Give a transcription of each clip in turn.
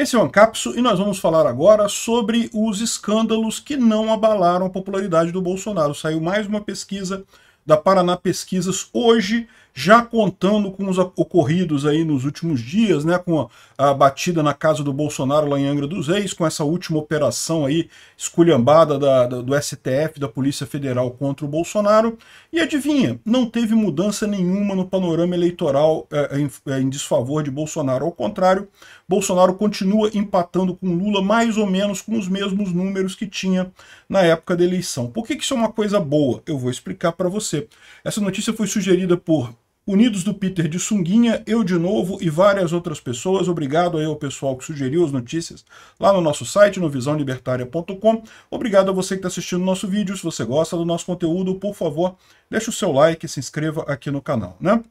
Esse é o Ancapso e nós vamos falar agora sobre os escândalos que não abalaram a popularidade do Bolsonaro. Saiu mais uma pesquisa da Paraná Pesquisas hoje já contando com os ocorridos aí nos últimos dias, né, com a, a batida na casa do Bolsonaro lá em Angra dos Reis, com essa última operação aí esculhambada da, da, do STF, da Polícia Federal contra o Bolsonaro. E adivinha, não teve mudança nenhuma no panorama eleitoral é, é, em, é, em desfavor de Bolsonaro. Ao contrário, Bolsonaro continua empatando com Lula mais ou menos com os mesmos números que tinha na época da eleição. Por que, que isso é uma coisa boa? Eu vou explicar para você. Essa notícia foi sugerida por Unidos do Peter de Sunguinha, eu de novo e várias outras pessoas. Obrigado aí ao pessoal que sugeriu as notícias lá no nosso site, no VisãoLibertária.com. Obrigado a você que está assistindo o nosso vídeo. Se você gosta do nosso conteúdo, por favor, deixe o seu like e se inscreva aqui no canal, né?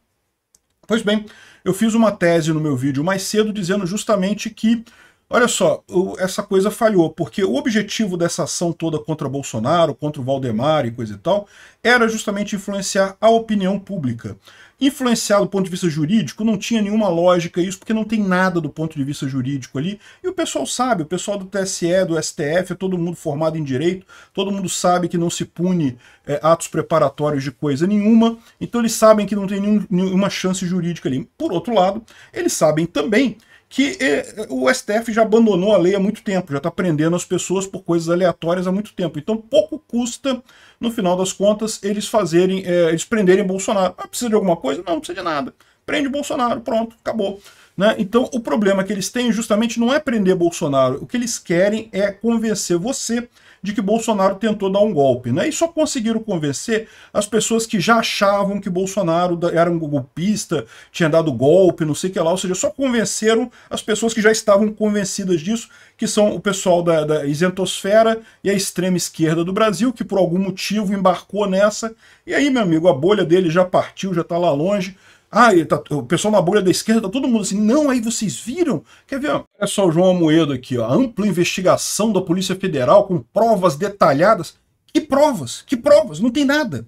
Pois bem, eu fiz uma tese no meu vídeo mais cedo dizendo justamente que Olha só, essa coisa falhou, porque o objetivo dessa ação toda contra Bolsonaro, contra o Valdemar e coisa e tal, era justamente influenciar a opinião pública. Influenciar do ponto de vista jurídico, não tinha nenhuma lógica isso, porque não tem nada do ponto de vista jurídico ali. E o pessoal sabe, o pessoal do TSE, do STF, é todo mundo formado em direito, todo mundo sabe que não se pune é, atos preparatórios de coisa nenhuma, então eles sabem que não tem nenhum, nenhuma chance jurídica ali. Por outro lado, eles sabem também que eh, o STF já abandonou a lei há muito tempo, já está prendendo as pessoas por coisas aleatórias há muito tempo. Então pouco custa, no final das contas, eles fazerem, é, eles prenderem Bolsonaro. Ah, precisa de alguma coisa? Não, não precisa de nada. Prende Bolsonaro, pronto, acabou. Né? Então o problema que eles têm justamente não é prender Bolsonaro, o que eles querem é convencer você de que Bolsonaro tentou dar um golpe. Né? E só conseguiram convencer as pessoas que já achavam que Bolsonaro era um golpista, tinha dado golpe, não sei o que lá. Ou seja, só convenceram as pessoas que já estavam convencidas disso, que são o pessoal da, da isentosfera e a extrema esquerda do Brasil, que por algum motivo embarcou nessa. E aí, meu amigo, a bolha dele já partiu, já está lá longe ah, tá, o pessoal na bolha da esquerda, tá todo mundo assim, não, aí vocês viram? Quer ver? Olha só o João Amoedo aqui, ó, a ampla investigação da Polícia Federal com provas detalhadas. Que provas? Que provas? Não tem nada.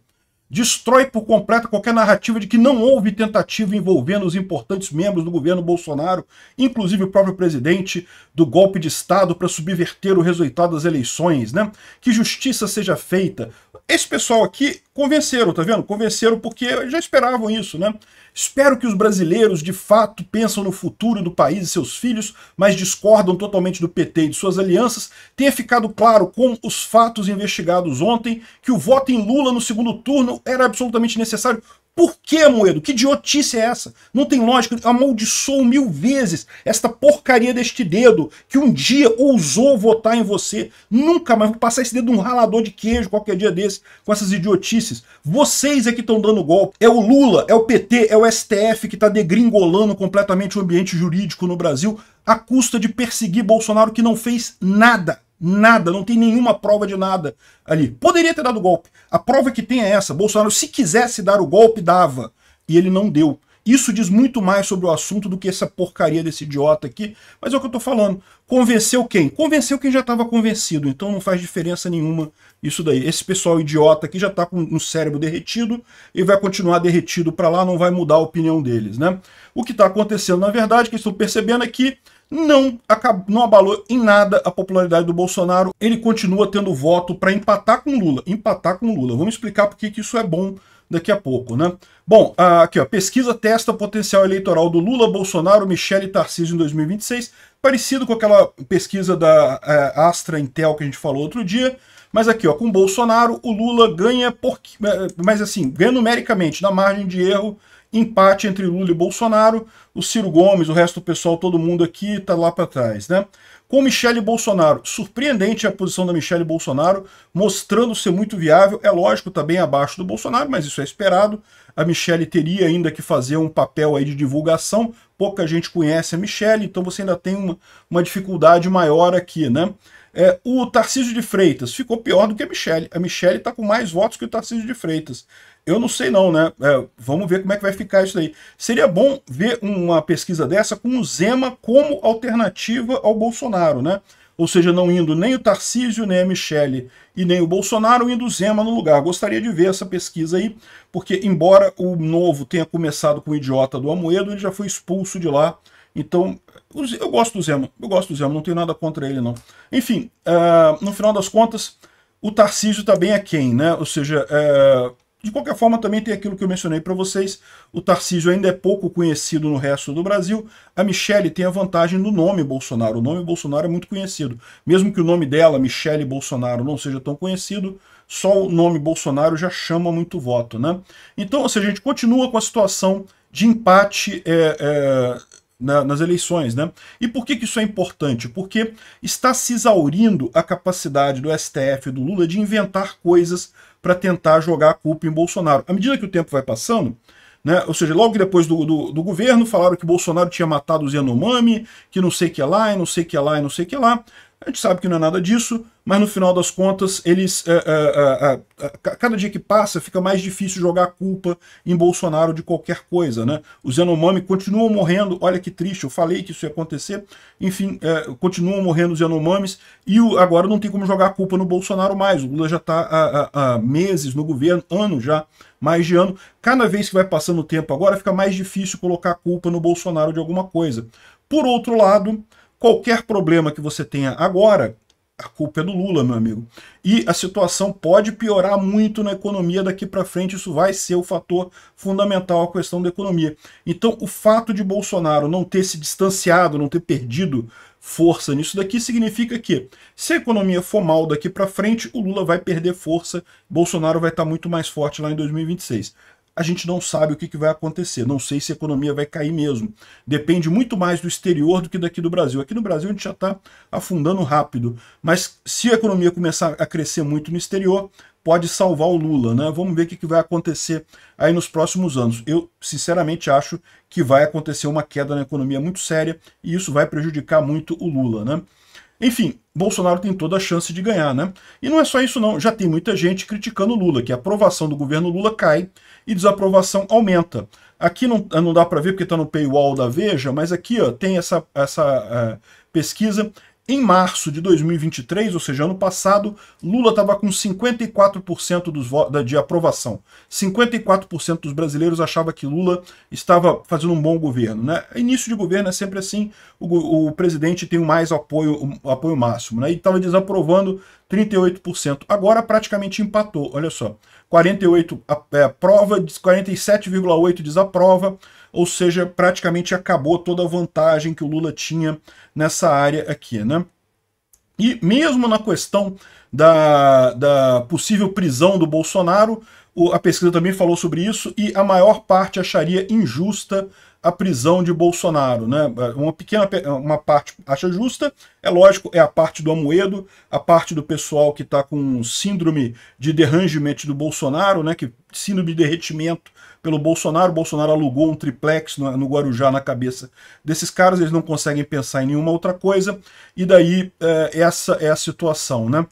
Destrói por completo qualquer narrativa de que não houve tentativa envolvendo os importantes membros do governo Bolsonaro, inclusive o próprio presidente, do golpe de Estado para subverter o resultado das eleições, né? Que justiça seja feita. Esse pessoal aqui Convenceram, tá vendo? Convenceram porque já esperavam isso, né? Espero que os brasileiros de fato pensam no futuro do país e seus filhos, mas discordam totalmente do PT e de suas alianças. Tenha ficado claro com os fatos investigados ontem que o voto em Lula no segundo turno era absolutamente necessário por que, Moedo? Que idiotice é essa? Não tem lógica. Amaldiçoou mil vezes esta porcaria deste dedo que um dia ousou votar em você. Nunca mais vou passar esse dedo num ralador de queijo qualquer dia desse com essas idiotices. Vocês é que estão dando golpe. É o Lula, é o PT, é o STF que está degringolando completamente o ambiente jurídico no Brasil à custa de perseguir Bolsonaro que não fez nada. Nada, não tem nenhuma prova de nada ali. Poderia ter dado golpe. A prova que tem é essa. Bolsonaro, se quisesse dar o golpe, dava. E ele não deu. Isso diz muito mais sobre o assunto do que essa porcaria desse idiota aqui. Mas é o que eu tô falando. Convenceu quem? Convenceu quem já estava convencido. Então não faz diferença nenhuma isso daí. Esse pessoal idiota aqui já tá com o cérebro derretido e vai continuar derretido para lá, não vai mudar a opinião deles, né? O que está acontecendo, na verdade, que estão percebendo é que não, acabou, não abalou em nada a popularidade do Bolsonaro. Ele continua tendo voto para empatar com Lula. Empatar com Lula. Vamos explicar por que isso é bom daqui a pouco, né? Bom, ah, aqui ó, pesquisa testa potencial eleitoral do Lula, Bolsonaro, Michele e Tarcísio em 2026, parecido com aquela pesquisa da é, Astra Intel que a gente falou outro dia, mas aqui ó, com Bolsonaro, o Lula ganha, por, é, mas assim, ganha numericamente, na margem de erro empate entre Lula e Bolsonaro, o Ciro Gomes, o resto do pessoal, todo mundo aqui está lá para trás, né? Com Michele Bolsonaro, surpreendente a posição da Michele Bolsonaro, mostrando ser muito viável, é lógico, está bem abaixo do Bolsonaro, mas isso é esperado. A Michele teria ainda que fazer um papel aí de divulgação, pouca gente conhece a Michele, então você ainda tem uma, uma dificuldade maior aqui, né? É, o Tarcísio de Freitas ficou pior do que a Michelle. A Michelle está com mais votos que o Tarcísio de Freitas. Eu não sei não, né? É, vamos ver como é que vai ficar isso aí. Seria bom ver uma pesquisa dessa com o Zema como alternativa ao Bolsonaro, né? Ou seja, não indo nem o Tarcísio, nem a Michelle e nem o Bolsonaro, indo o Zema no lugar. Gostaria de ver essa pesquisa aí, porque embora o Novo tenha começado com o idiota do Amoedo, ele já foi expulso de lá então, eu gosto do Zema, eu gosto do Zema, não tenho nada contra ele, não. Enfim, uh, no final das contas, o Tarcísio também tá é quem, né? Ou seja, uh, de qualquer forma, também tem aquilo que eu mencionei para vocês, o Tarcísio ainda é pouco conhecido no resto do Brasil, a Michelle tem a vantagem no nome Bolsonaro, o nome Bolsonaro é muito conhecido. Mesmo que o nome dela, Michelle Bolsonaro, não seja tão conhecido, só o nome Bolsonaro já chama muito voto, né? Então, ou seja, a gente continua com a situação de empate é, é, na, nas eleições. Né? E por que, que isso é importante? Porque está se exaurindo a capacidade do STF e do Lula de inventar coisas para tentar jogar a culpa em Bolsonaro. À medida que o tempo vai passando, né? Ou seja, logo depois do, do, do, governo, falaram que Bolsonaro tinha matado os Yanomami, que não sei que é lá, e não sei que é lá, e não sei que é lá. A gente sabe que não é nada disso, mas no final das contas, eles. É, é, é, é cada dia que passa, fica mais difícil jogar a culpa em Bolsonaro de qualquer coisa, né? Os Yanomami continuam morrendo, olha que triste, eu falei que isso ia acontecer. Enfim, é, continuam morrendo os Yanomamis e o, agora não tem como jogar a culpa no Bolsonaro mais. O Lula já está há, há meses no governo, ano já, mais de ano. Cada vez que vai passando o tempo agora, fica mais difícil colocar a culpa no Bolsonaro de alguma coisa. Por outro lado, Qualquer problema que você tenha agora, a culpa é do Lula, meu amigo. E a situação pode piorar muito na economia daqui para frente, isso vai ser o fator fundamental, a questão da economia. Então, o fato de Bolsonaro não ter se distanciado, não ter perdido força nisso daqui, significa que se a economia for mal daqui para frente, o Lula vai perder força, Bolsonaro vai estar tá muito mais forte lá em 2026 a gente não sabe o que, que vai acontecer. Não sei se a economia vai cair mesmo. Depende muito mais do exterior do que daqui do Brasil. Aqui no Brasil a gente já está afundando rápido. Mas se a economia começar a crescer muito no exterior, pode salvar o Lula, né? Vamos ver o que vai acontecer aí nos próximos anos. Eu, sinceramente, acho que vai acontecer uma queda na economia muito séria e isso vai prejudicar muito o Lula, né? Enfim, Bolsonaro tem toda a chance de ganhar, né? E não é só isso não, já tem muita gente criticando Lula, que a aprovação do governo Lula cai e desaprovação aumenta. Aqui não, não dá para ver porque está no paywall da Veja, mas aqui ó, tem essa, essa uh, pesquisa em março de 2023, ou seja, ano passado, Lula estava com 54% dos da, de aprovação. 54% dos brasileiros achava que Lula estava fazendo um bom governo. Né? Início de governo é sempre assim, o, o presidente tem o mais apoio, o apoio máximo. Né? E estava desaprovando 38%. Agora praticamente empatou, olha só. 48 é, aprova, 47,8 desaprova, ou seja, praticamente acabou toda a vantagem que o Lula tinha nessa área aqui, né? E mesmo na questão da, da possível prisão do Bolsonaro, o, a pesquisa também falou sobre isso e a maior parte acharia injusta a prisão de Bolsonaro. Né? Uma pequena uma parte acha justa, é lógico, é a parte do Amoedo, a parte do pessoal que está com síndrome de derrangement do Bolsonaro, né? que síndrome de derretimento pelo Bolsonaro. O Bolsonaro alugou um triplex no, no Guarujá na cabeça desses caras, eles não conseguem pensar em nenhuma outra coisa, e daí é, essa é a situação, né?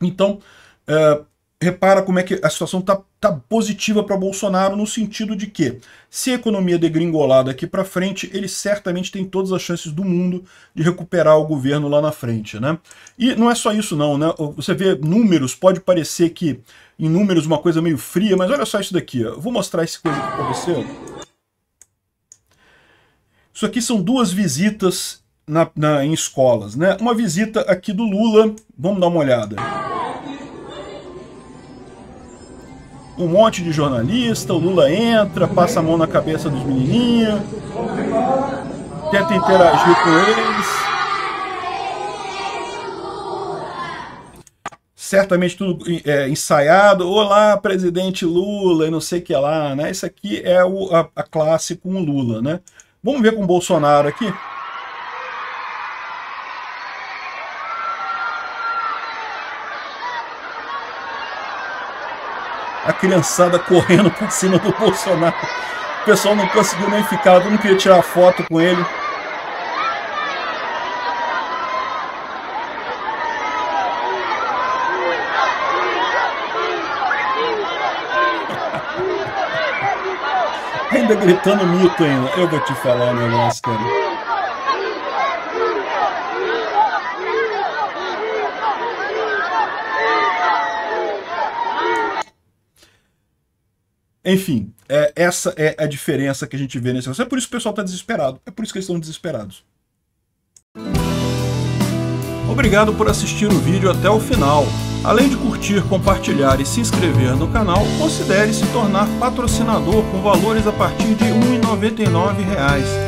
Então, é, repara como é que a situação está tá positiva para Bolsonaro no sentido de que, se a economia degringolar daqui para frente, ele certamente tem todas as chances do mundo de recuperar o governo lá na frente. Né? E não é só isso não, né? você vê números, pode parecer que em números uma coisa meio fria, mas olha só isso daqui, ó. vou mostrar esse coisa aqui para você. Isso aqui são duas visitas na, na, em escolas, né? Uma visita aqui do Lula, vamos dar uma olhada. um monte de jornalista, o Lula entra, passa a mão na cabeça dos menininhos, tenta interagir com eles. Certamente tudo é, ensaiado. Olá, presidente Lula, e não sei o que lá, né? Isso aqui é o, a, a classe com o Lula, né? Vamos ver com o Bolsonaro aqui. a criançada correndo pra cima do Bolsonaro. O pessoal não conseguiu nem ficar, eu não queria tirar foto com ele. ainda gritando mito ainda. Eu vou te falar o negócio, cara. Enfim, é, essa é a diferença que a gente vê nesse negócio. É por isso que o pessoal está desesperado. É por isso que eles estão desesperados. Obrigado por assistir o vídeo até o final. Além de curtir, compartilhar e se inscrever no canal, considere se tornar patrocinador com valores a partir de R$ 1,99